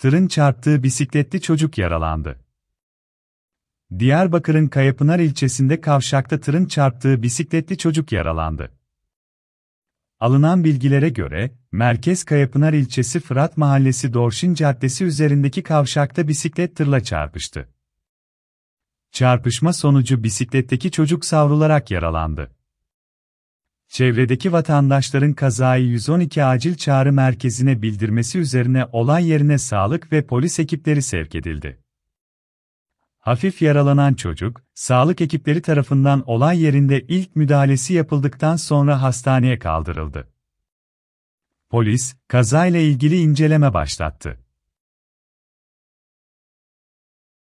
tırın çarptığı bisikletli çocuk yaralandı. Diyarbakır'ın Kayapınar ilçesinde kavşakta tırın çarptığı bisikletli çocuk yaralandı. Alınan bilgilere göre, Merkez Kayapınar ilçesi Fırat Mahallesi Dorşin Caddesi üzerindeki kavşakta bisiklet tırla çarpıştı. Çarpışma sonucu bisikletteki çocuk savrularak yaralandı çevredeki vatandaşların kazayı 112 acil çağrı merkezine bildirmesi üzerine olay yerine sağlık ve polis ekipleri sevk edildi. Hafif yaralanan çocuk, sağlık ekipleri tarafından olay yerinde ilk müdahalesi yapıldıktan sonra hastaneye kaldırıldı. Polis, kazayla ilgili inceleme başlattı.